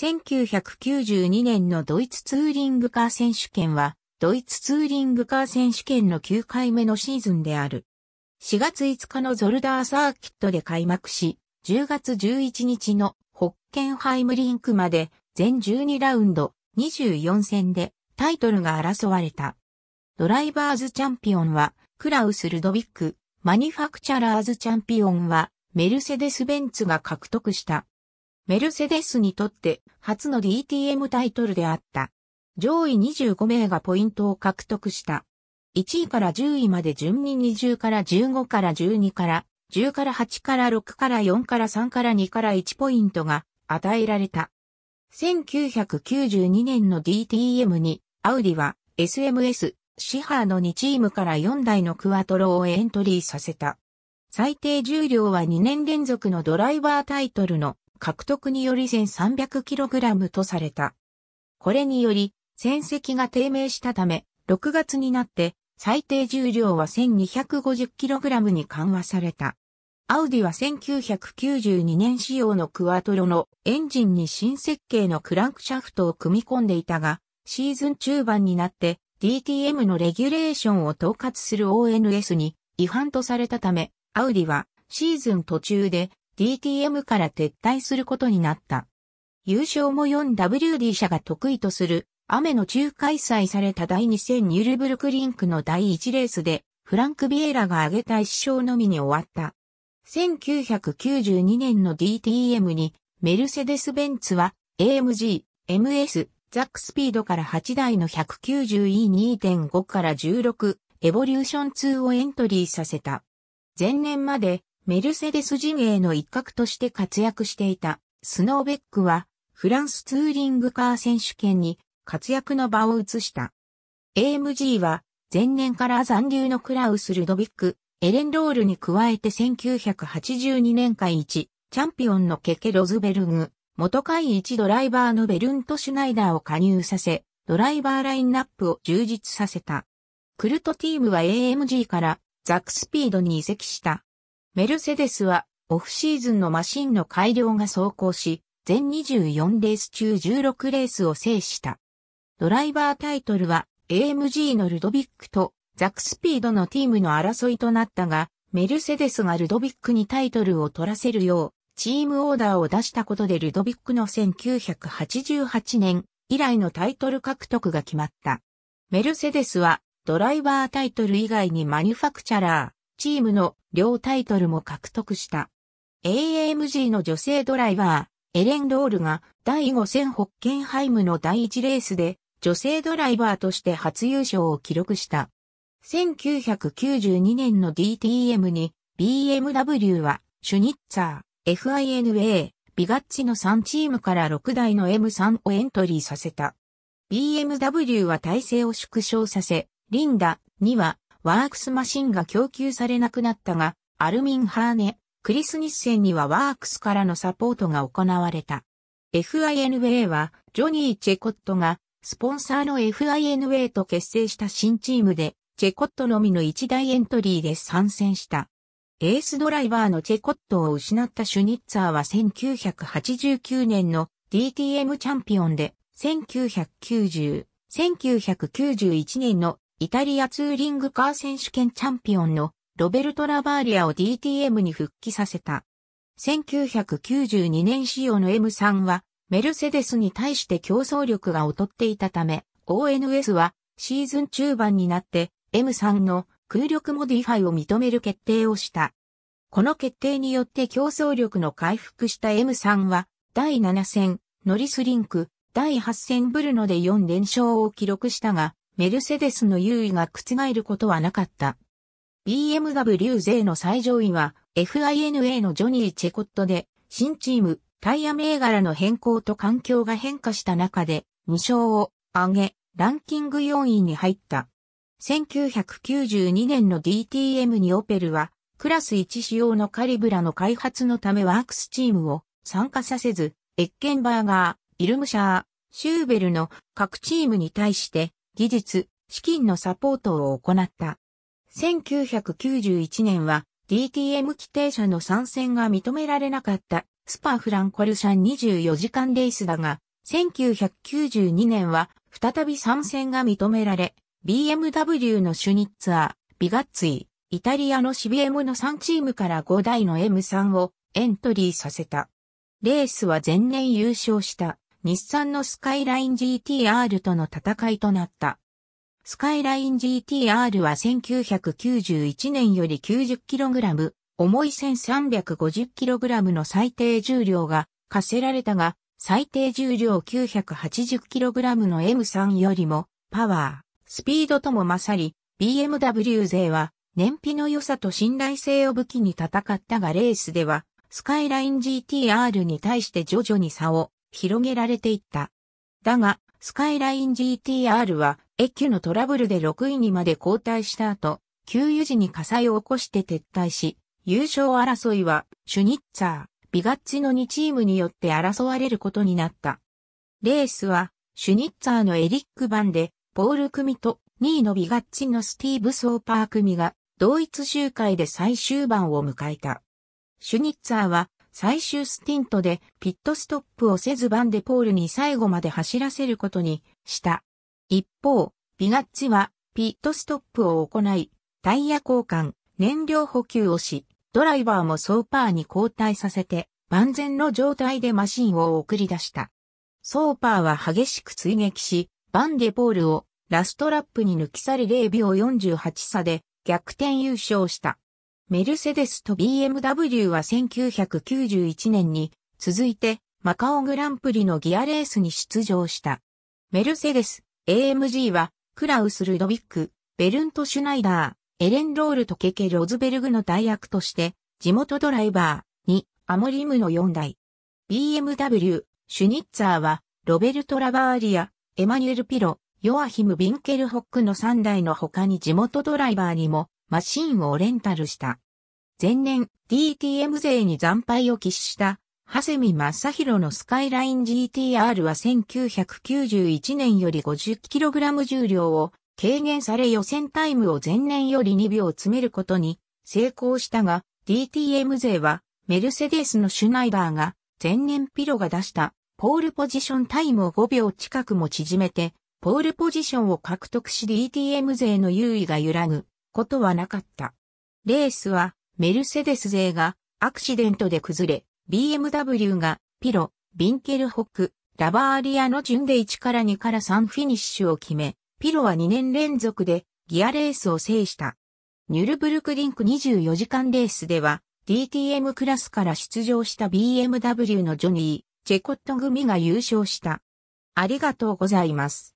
1992年のドイツツーリングカー選手権は、ドイツツーリングカー選手権の9回目のシーズンである。4月5日のゾルダーサーキットで開幕し、10月11日のホッケンハイムリンクまで全12ラウンド24戦でタイトルが争われた。ドライバーズチャンピオンはクラウス・ルドビック、マニファクチャラーズチャンピオンはメルセデス・ベンツが獲得した。メルセデスにとって初の DTM タイトルであった。上位25名がポイントを獲得した。1位から10位まで順に20から15から12から10から8から6から4から3から2から1ポイントが与えられた。1992年の DTM にアウディは SMS、シハーの2チームから4台のクワトロをエントリーさせた。最低重量は2年連続のドライバータイトルの獲得により 1300kg とされた。これにより、戦績が低迷したため、6月になって最低重量は 1250kg に緩和された。アウディは1992年仕様のクワトロのエンジンに新設計のクランクシャフトを組み込んでいたが、シーズン中盤になって DTM のレギュレーションを統括する ONS に違反とされたため、アウディはシーズン途中で DTM から撤退することになった。優勝も 4WD 社が得意とする雨の中開催された第2000ニュルブルクリンクの第1レースでフランク・ビエラが挙げた一勝のみに終わった。1992年の DTM にメルセデス・ベンツは AMG、MS、ザックスピードから8台の 190E2.5 から16エボリューション2をエントリーさせた。前年までメルセデス陣営の一角として活躍していたスノーベックはフランスツーリングカー選手権に活躍の場を移した。AMG は前年から残留のクラウス・ルドビック、エレン・ロールに加えて1982年会1、チャンピオンのケケ・ロズベルグ、元会1ドライバーのベルント・シュナイダーを加入させ、ドライバーラインナップを充実させた。クルトティームは AMG からザックスピードに移籍した。メルセデスは、オフシーズンのマシンの改良が走行し、全24レース中16レースを制した。ドライバータイトルは、AMG のルドビックと、ザクスピードのチームの争いとなったが、メルセデスがルドビックにタイトルを取らせるよう、チームオーダーを出したことでルドビックの1988年以来のタイトル獲得が決まった。メルセデスは、ドライバータイトル以外にマニュファクチャラー、チームの両タイトルも獲得した。AMG の女性ドライバー、エレン・ロールが第5戦ホッケンハイムの第1レースで女性ドライバーとして初優勝を記録した。1992年の DTM に BMW はシュニッツァー、FINA、ビガッチの3チームから6台の M3 をエントリーさせた。BMW は体制を縮小させ、リンダにはワークスマシンが供給されなくなったが、アルミン・ハーネ、クリス・ニッセンにはワークスからのサポートが行われた。FINWA は、ジョニー・チェコットが、スポンサーの FINWA と結成した新チームで、チェコットのみの一大エントリーで参戦した。エースドライバーのチェコットを失ったシュニッツァーは1989年の DTM チャンピオンで、1990、1991年のイタリアツーリングカー選手権チャンピオンのロベルト・ラバーリアを DTM に復帰させた。1992年仕様の M3 はメルセデスに対して競争力が劣っていたため、ONS はシーズン中盤になって M3 の空力モディファイを認める決定をした。この決定によって競争力の回復した M3 は第7戦ノリスリンク、第8戦ブルノで4連勝を記録したが、メルセデスの優位が覆ることはなかった。BMW 勢の最上位は FINA のジョニー・チェコットで、新チーム、タイヤ銘柄の変更と環境が変化した中で、2勝を上げ、ランキング4位に入った。1992年の DTM にオペルは、クラス1仕様のカリブラの開発のためワークスチームを参加させず、エッケンバーガー、イルムシャー、シューベルの各チームに対して技術、資金のサポートを行った。1991年は DTM 規定者の参戦が認められなかったスパフランコルシャン24時間レースだが、1992年は再び参戦が認められ、BMW のシュニッツァー、ビガッツィ、イタリアの CBM の3チームから5台の M3 をエントリーさせた。レースは前年優勝した日産のスカイライン GTR との戦いとなった。スカイライン GTR は1991年より 90kg、重い 1350kg の最低重量が課せられたが、最低重量 980kg の M3 よりも、パワー、スピードとも勝り、BMW 勢は、燃費の良さと信頼性を武器に戦ったがレースでは、スカイライン GTR に対して徐々に差を広げられていった。だが、スカイライン GTR は、エキュのトラブルで6位にまで後退した後、給油時に火災を起こして撤退し、優勝争いは、シュニッツァー、ビガッチの2チームによって争われることになった。レースは、シュニッツァーのエリック版で、ポール組と2位のビガッチのスティーブ・ソーパー組が同一周回で最終盤を迎えた。シュニッツァーは最終スティントでピットストップをせずバンデポールに最後まで走らせることにした。一方、ビガッチはピットストップを行い、タイヤ交換、燃料補給をし、ドライバーもソーパーに交代させて、万全の状態でマシンを送り出した。ソーパーは激しく追撃し、バンデポールをラストラップに抜き去り0秒48差で逆転優勝した。メルセデスと BMW は1991年に続いてマカオグランプリのギアレースに出場した。メルセデス、AMG はクラウス・ルドビック、ベルント・シュナイダー、エレン・ロールとケケ・ロズベルグの代役として地元ドライバーにアモリムの4台。BMW、シュニッツァーはロベルト・ラバーリア、エマニュエル・ピロ、ヨアヒム・ビンケルホックの3台の他に地元ドライバーにもマシンをレンタルした。前年 DTM 勢に惨敗を喫した長谷見正宏のスカイライン GTR は1991年より 50kg 重量を軽減され予選タイムを前年より2秒詰めることに成功したが DTM 勢はメルセデスのシュナイダーが前年ピロが出したポールポジションタイムを5秒近くも縮めてポールポジションを獲得し DTM 勢の優位が揺らぐことはなかった。レースはメルセデス勢がアクシデントで崩れ、BMW がピロ、ビンケルホク、ラバーリアの順で1から2から3フィニッシュを決め、ピロは2年連続でギアレースを制した。ニュルブルクリンク24時間レースでは DTM クラスから出場した BMW のジョニー、チェコット組が優勝した。ありがとうございます。